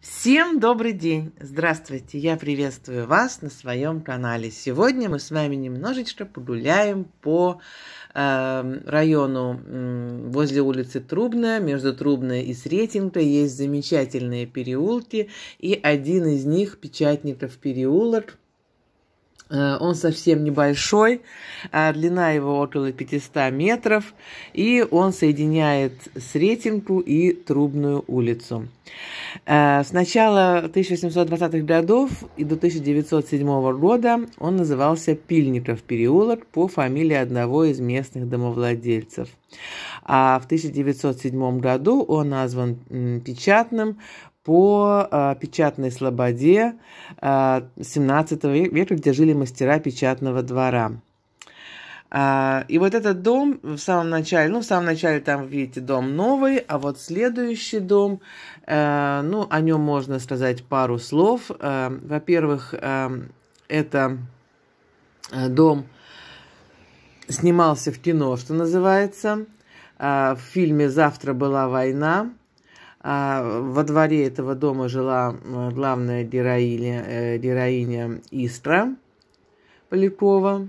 Всем добрый день! Здравствуйте! Я приветствую вас на своем канале. Сегодня мы с вами немножечко погуляем по э, району э, возле улицы Трубная. Между Трубная и Сретенкой есть замечательные переулки, и один из них, Печатников переулок, Э, он совсем небольшой, а длина его около 500 метров, и он соединяет Сретенку и Трубную улицу. Э, с начала 1820-х годов и до 1907 года он назывался Пильников переулок по фамилии одного из местных домовладельцев. А в 1907 году он назван Печатным по э, печатной слободе э, а, 17 века, где жили мастера печатного двора. А, и вот этот дом в самом начале, ну, в самом начале там, видите, дом новый, а вот следующий дом, э, ну, о нем можно сказать пару слов. Э, во-первых, э, это э, дом снимался в кино, что называется. Э, в фильме «Завтра была война» а во дворе этого дома жила э, главная героиня, э, героиня Истра Полякова.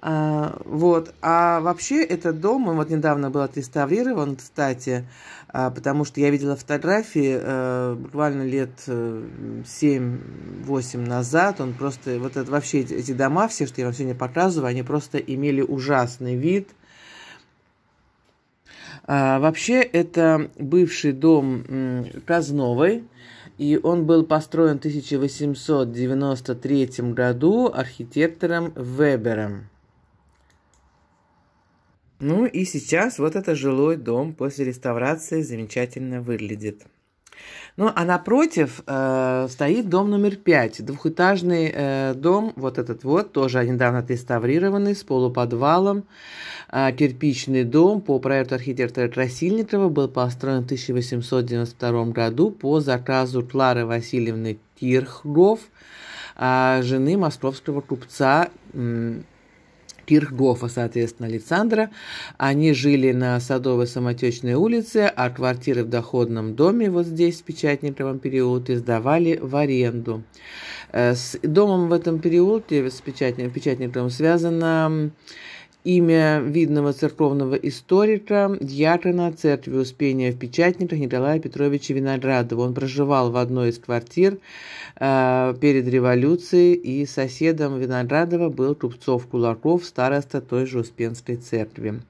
А, вот. А вообще этот дом, он вот недавно был отреставрирован, кстати, а, потому что я видела фотографии а, буквально лет 7-8 назад. Он просто, вот это вообще эти дома все, что я вам сегодня показываю, они просто имели ужасный вид – а, вообще, это бывший дом Казновой, и он был построен в 1893 году архитектором Вебером. Ну и сейчас вот этот жилой дом после реставрации замечательно выглядит. Ну, а напротив э, стоит дом номер пять, двухэтажный э, дом, вот этот вот, тоже недавно отреставрированный, с полуподвалом. Э, кирпичный дом по проекту архитектора Красильникова был построен в 1892 году по заказу Клары Васильевны Кирхров, э, а, жены московского купца э, Кирхгофа, соответственно, Александра. Они жили на Садовой самотечной улице, а квартиры в доходном доме вот здесь, в печатный прямом период, издавали в аренду. Э, с домом в этом периоде, с печатником, печатником связано имя видного церковного историка, дьякона Церкви Успения в Печатниках Николая Петровича Виноградова. Он проживал в одной из квартир э, перед революцией, и соседом Виноградова был Купцов Кулаков, староста той же Успенской церкви.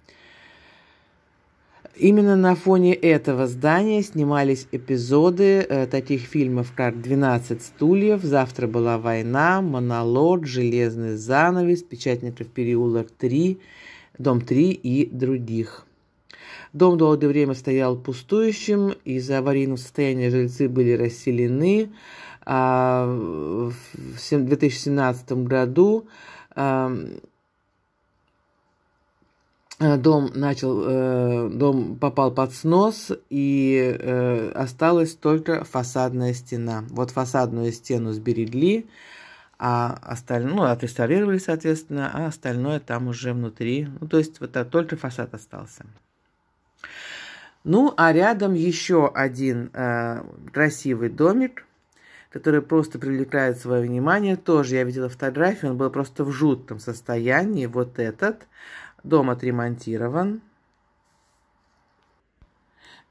Именно на фоне этого здания снимались эпизоды э, таких фильмов, как «12 стульев», «Завтра была война», «Монолог», «Железный занавес», «Печатников переулок 3», «Дом 3» и других. Дом долгое время стоял пустующим, из-за аварийного состояния жильцы были расселены. А в 2017 году Э, дом начал, э, дом попал под снос, и э, осталась только фасадная стена. Вот фасадную стену сберегли, а остальное, ну, отреставрировали, соответственно, а остальное там уже внутри. Ну, то есть, вот только фасад остался. Ну, а рядом еще один красивый домик, который просто привлекает свое внимание. Тоже я видела фотографию, он был просто в жутком состоянии, вот этот. Дом отремонтирован.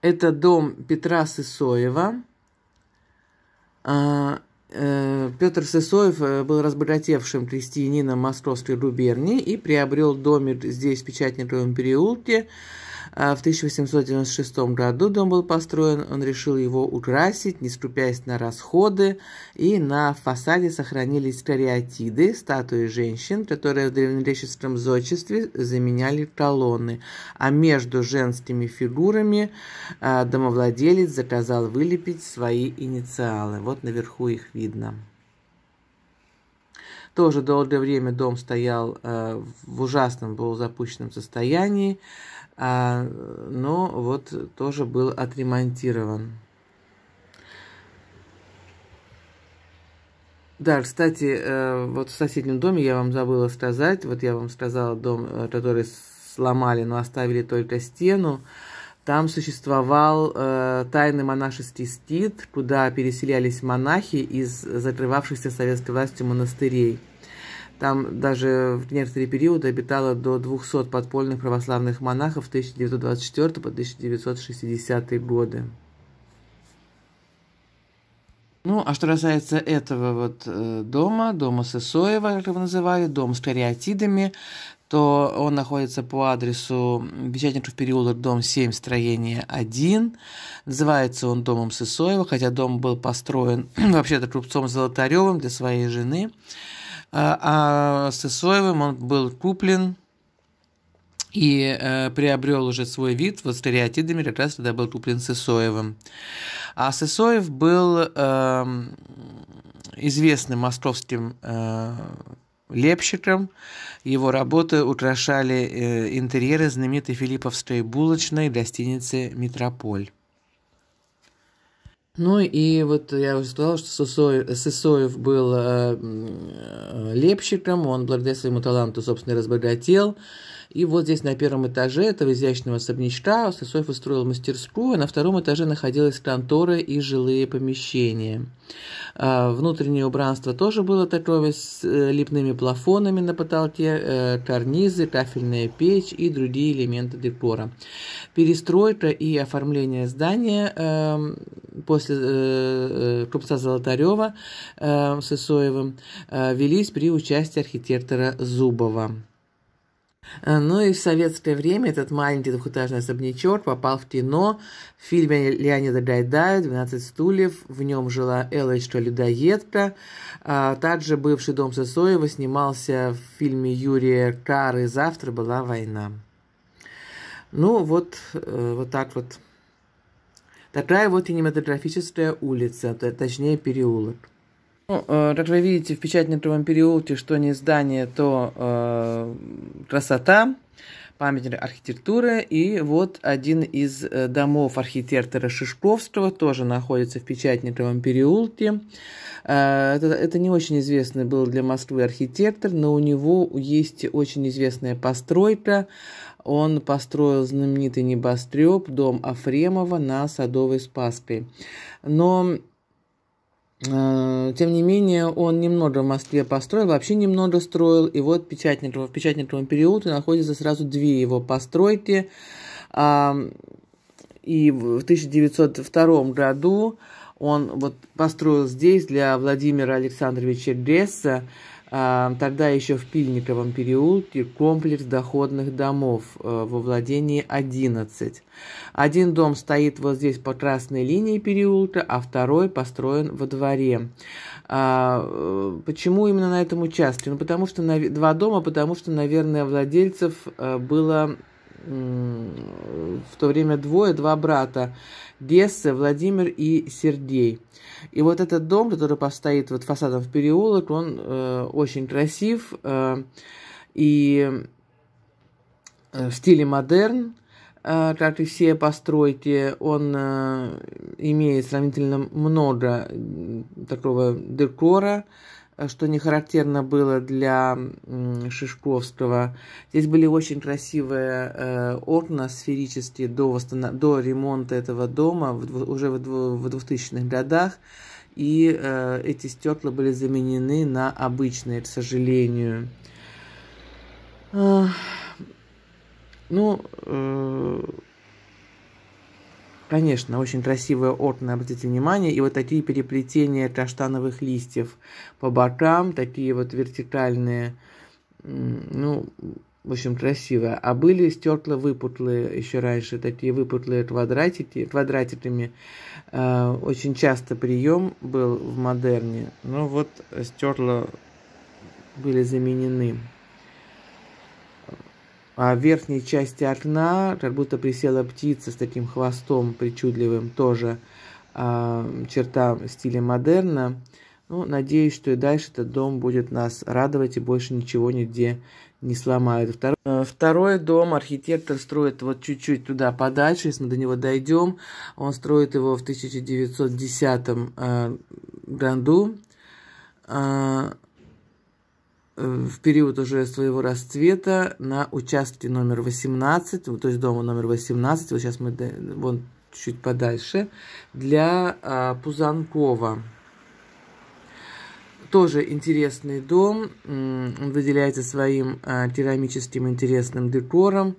Это дом Петра Сысоева. А, э, Петр Сысоев э, был разбогатевшим крестьянином Московской губернии и приобрел домик здесь, в Печатниковом переулке, а, в 1896 году дом был построен, он решил его украсить, не скупясь на расходы, и на фасаде сохранились кариатиды, статуи женщин, которые в древнегреческом зодчестве заменяли колонны, а между женскими фигурами а, домовладелец заказал вылепить свои инициалы. Вот наверху их видно. Тоже долгое время дом стоял а, в ужасном был запущенном состоянии а, но ну, вот тоже был отремонтирован. Да, кстати, э, вот в соседнем доме я вам забыла сказать, вот я вам сказала дом, э, который сломали, но оставили только стену. Там существовал э, тайный монашеский стит, куда переселялись монахи из закрывавшихся советской властью монастырей. Там даже в некоторые периоды обитало до 200 подпольных православных монахов 1924 по 1960 годы. Ну, а что касается этого вот э, дома, дома Сысоева, как его называют, дом с кариатидами, то он находится по адресу Печатников переулок, дом 7, строение 1. Называется он домом Сысоева, хотя дом был построен вообще-то Крупцом Золотаревым для своей жены. А, а с он был куплен и э, приобрел уже свой вид. Вот стереотидами как раз тогда был куплен Сысоевым. А Сысоев был э, известным московским э, лепщиком. Его работы украшали э, интерьеры знаменитой филипповской булочной гостиницы «Метрополь». Ну и вот я уже сказал, что Сысоев, Сысоев был э, э, лепщиком, он благодаря своему таланту, собственно, разбогател. И вот здесь на первом этаже этого изящного особнячка Сысоев устроил мастерскую, а на втором этаже находилась конторы и жилые помещения. А, внутреннее убранство тоже было такое с э, лепными плафонами на потолке, э, карнизы, кафельная печь и другие элементы декора. Перестройка и оформление здания эм, после э, купца Золотарева эм, Сысоевым велись при участии архитектора Зубова. Э, ну и в советское время этот маленький двухэтажный особнячок попал в кино в фильме Леонида Гайдая «12 стульев». В нем жила Элочка Людоедка. А также бывший дом Сосоева снимался в фильме Юрия Кары «Завтра была война». Ну вот, э, вот так вот. Такая вот кинематографическая улица, точнее переулок. Ну, э, как вы видите, в печатниковом переулке, что не здание, то э, красота, памятник архитектуры. И вот один из э, домов архитектора Шишковского тоже находится в печатниковом переулке. Э, это, это не очень известный был для Москвы архитектор, но у него есть очень известная постройка. Он построил знаменитый небоскреб, дом Афремова на Садовой Спасской. Но Э, тем не менее, он немного в Москве построил, вообще немного строил, и вот Печатников, в Печатниковом периоде находятся сразу две его постройки. И в 1902 году он вот построил здесь для Владимира Александровича Гресса а, тогда еще в Пильниковом переулке комплекс доходных домов э, во владении 11. Один дом стоит вот здесь по красной линии переулка, а второй построен во дворе. А, э, почему именно на этом участке? Ну, потому что два дома, потому что, наверное, владельцев э, было в то время двое, два брата. Гессе, Владимир и Сергей. И вот этот дом, который постоит вот фасадом в переулок, он э, очень красив э, и э, в стиле модерн, э, как и все постройки, он э, имеет сравнительно много такого декора, Э, что не характерно было для Шишковского. Здесь были очень красивые э, окна сферические до, восстанов... до ремонта этого дома уже в 2000-х годах. И э, эти стекла были заменены на обычные, к сожалению. Ну, э, Конечно, очень красивая орна, обратите внимание, и вот такие переплетения каштановых листьев по бокам, такие вот вертикальные, ну, в общем, красивая. А были стекла выпуклые еще раньше, такие выпуклые квадратики, квадратиками. А, очень часто прием был в модерне, но вот стекла были заменены. А в верхней части окна как будто присела птица с таким хвостом причудливым, тоже а, черта стиле модерна. Ну, надеюсь, что и дальше этот дом будет нас радовать и больше ничего нигде не сломают. Второй, э, второй дом архитектор строит вот чуть-чуть туда подальше, если мы до него дойдем. Он строит его в 1910 э, году. А, Э, в период уже своего расцвета на участке номер 18, то есть дома номер 18, вот сейчас мы вон чуть подальше, для а, Пузанкова. Тоже интересный дом, он выделяется своим а, керамическим интересным декором.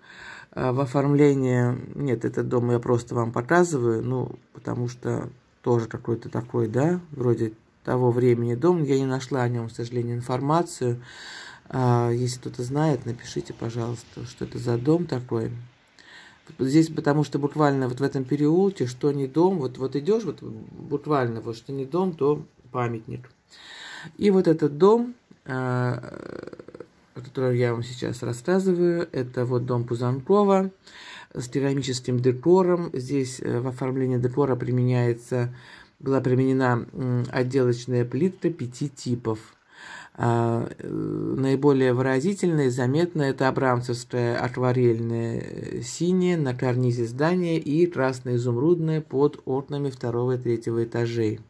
А, в оформлении, нет, этот дом я просто вам показываю, ну, потому что тоже какой-то такой, да, вроде того времени дом. Я не нашла о нем, к сожалению, информацию. А, если кто-то знает, напишите, пожалуйста, что это за дом такой. Здесь, потому что буквально вот в этом переулке, что не дом, вот, вот идешь, вот буквально, вот что не дом, то памятник. И вот этот дом, а, который я вам сейчас рассказываю, это вот дом Пузанкова с керамическим декором. Здесь э, в оформлении декора применяется была применена отделочная плитка пяти типов. А, э, наиболее выразительная и заметна это абрамцевская акварельная э, синяя на карнизе здания и красно-изумрудная под окнами второго и третьего этажей.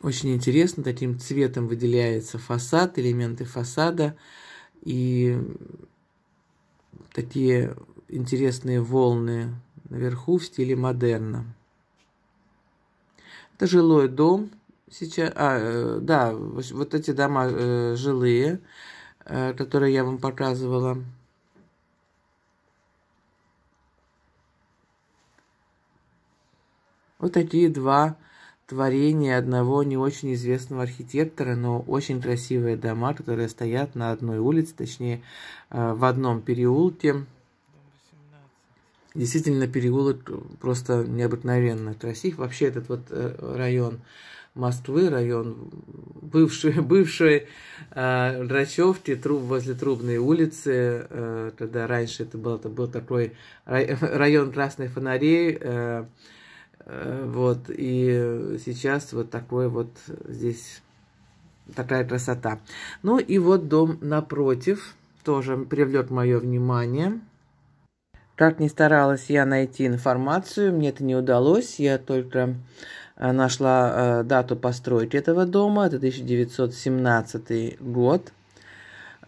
Очень интересно, таким цветом выделяется фасад, элементы фасада и такие интересные волны наверху в стиле модерна. Это жилой дом. Сейчас, а, э, да, вот эти дома э, жилые, э, которые я вам показывала. Вот такие два творения одного не очень известного архитектора, но очень красивые дома, которые стоят на одной улице, точнее э, в одном переулке. Действительно, переулок э, просто необыкновенно красив. Вообще этот вот э, район Москвы, район бывшей, бывшей э, Драчевки, труб, возле Трубной улицы, э, когда раньше это был, это был такой район красных фонарей, э, э, вот, и сейчас вот такой вот здесь такая красота. Ну и вот дом напротив тоже привлек мое внимание – как ни старалась я найти информацию, мне это не удалось. Я только э, нашла э, дату постройки этого дома. Это 1917 год.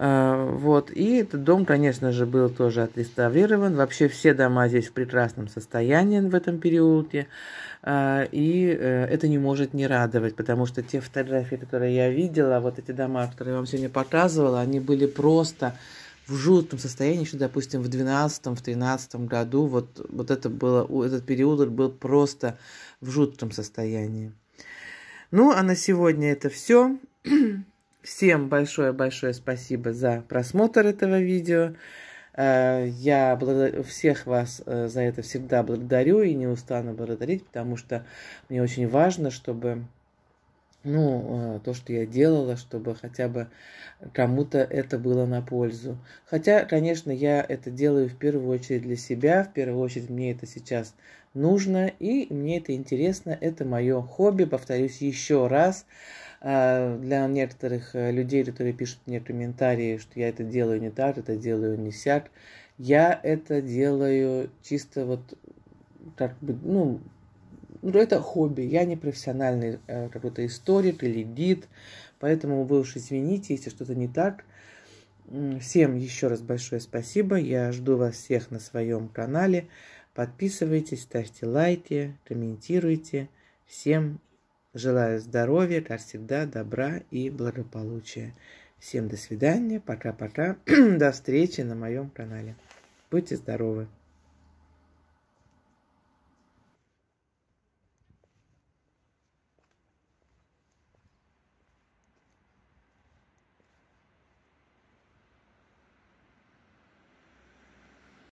Э, вот. И этот дом, конечно же, был тоже отреставрирован. Вообще все дома здесь в прекрасном состоянии в этом переулке. Э, и э, это не может не радовать, потому что те фотографии, которые я видела, вот эти дома, которые я вам сегодня показывала, они были просто в жутком состоянии, что, допустим, в 2012-2013 году вот, вот это было, этот период был просто в жутком состоянии. Ну, а на сегодня это все. Всем большое-большое спасибо за просмотр этого видео. Э, я всех вас э, за это всегда благодарю и не устану благодарить, потому что мне очень важно, чтобы ну, а, то, что я делала, чтобы хотя бы кому-то это было на пользу. Хотя, конечно, я это делаю в первую очередь для себя, в первую очередь мне это сейчас нужно, и мне это интересно, это мое хобби, повторюсь еще раз, а, для некоторых э, людей, которые пишут мне комментарии, что я это делаю не так, это делаю не сяк, я это делаю чисто вот как бы, ну, ну, это хобби. Я не профессиональный э, какой-то историк или гид, поэтому вы уж извините, если что-то не так. Всем еще раз большое спасибо. Я жду вас всех на своем канале. Подписывайтесь, ставьте лайки, комментируйте. Всем желаю здоровья, как всегда, добра и благополучия. Всем до свидания, пока-пока. до встречи на моем канале. Будьте здоровы!